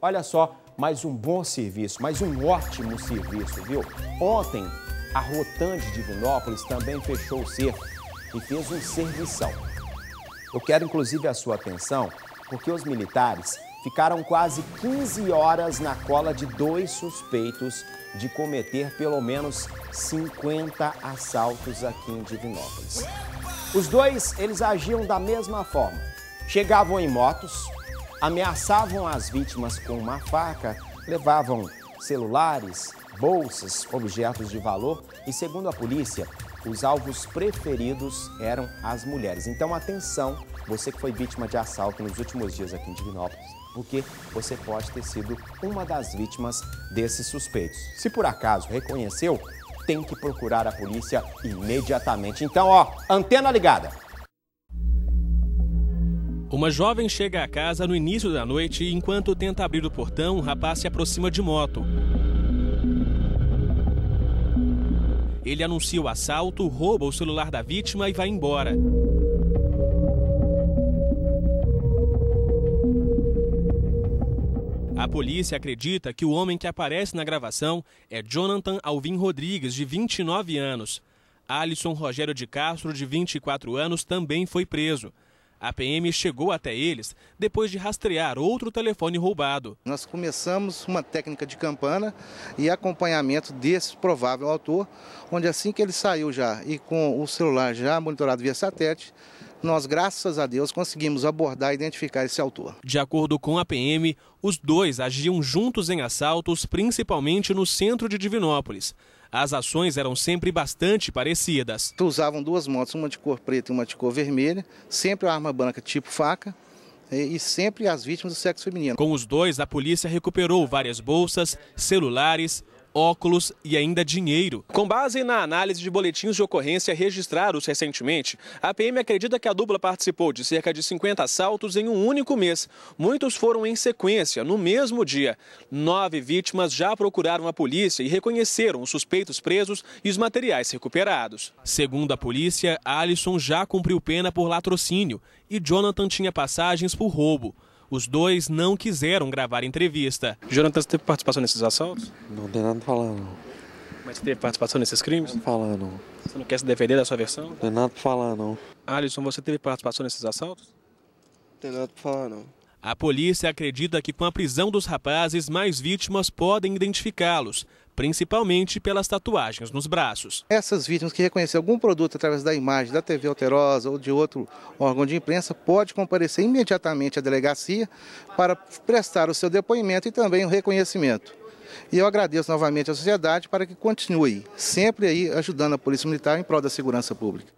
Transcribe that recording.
Olha só, mais um bom serviço, mais um ótimo serviço, viu? Ontem, a Rotan de Divinópolis também fechou o cerco e fez um serviço. Eu quero inclusive a sua atenção, porque os militares ficaram quase 15 horas na cola de dois suspeitos de cometer pelo menos 50 assaltos aqui em Divinópolis. Os dois, eles agiam da mesma forma. Chegavam em motos, ameaçavam as vítimas com uma faca, levavam celulares, bolsas, objetos de valor e, segundo a polícia, os alvos preferidos eram as mulheres. Então, atenção, você que foi vítima de assalto nos últimos dias aqui em Divinópolis, porque você pode ter sido uma das vítimas desses suspeitos. Se por acaso reconheceu, tem que procurar a polícia imediatamente. Então, ó, antena ligada. Uma jovem chega à casa no início da noite e, enquanto tenta abrir o portão, um rapaz se aproxima de moto. Ele anuncia o assalto, rouba o celular da vítima e vai embora. A polícia acredita que o homem que aparece na gravação é Jonathan Alvin Rodrigues, de 29 anos. Alisson Rogério de Castro, de 24 anos, também foi preso. A PM chegou até eles depois de rastrear outro telefone roubado. Nós começamos uma técnica de campana e acompanhamento desse provável autor, onde assim que ele saiu já e com o celular já monitorado via satélite, nós, graças a Deus, conseguimos abordar e identificar esse autor. De acordo com a PM, os dois agiam juntos em assaltos, principalmente no centro de Divinópolis. As ações eram sempre bastante parecidas. Usavam duas motos, uma de cor preta e uma de cor vermelha, sempre arma branca tipo faca, e sempre as vítimas do sexo feminino. Com os dois, a polícia recuperou várias bolsas, celulares óculos e ainda dinheiro. Com base na análise de boletins de ocorrência registrados recentemente, a PM acredita que a dupla participou de cerca de 50 assaltos em um único mês. Muitos foram em sequência, no mesmo dia. Nove vítimas já procuraram a polícia e reconheceram os suspeitos presos e os materiais recuperados. Segundo a polícia, Alisson já cumpriu pena por latrocínio e Jonathan tinha passagens por roubo. Os dois não quiseram gravar entrevista. Jonathan, você teve participação nesses assaltos? Não tem nada a falar, não. Mas você teve participação nesses crimes? Não falar, não. Você não quer se defender da sua versão? Não tem nada pra falar, não. Alisson, você teve participação nesses assaltos? Não tem nada pra falar, não. A polícia acredita que com a prisão dos rapazes, mais vítimas podem identificá-los, principalmente pelas tatuagens nos braços. Essas vítimas que reconhecer algum produto através da imagem da TV Alterosa ou de outro órgão de imprensa pode comparecer imediatamente à delegacia para prestar o seu depoimento e também o reconhecimento. E eu agradeço novamente à sociedade para que continue sempre aí ajudando a Polícia Militar em prol da segurança pública.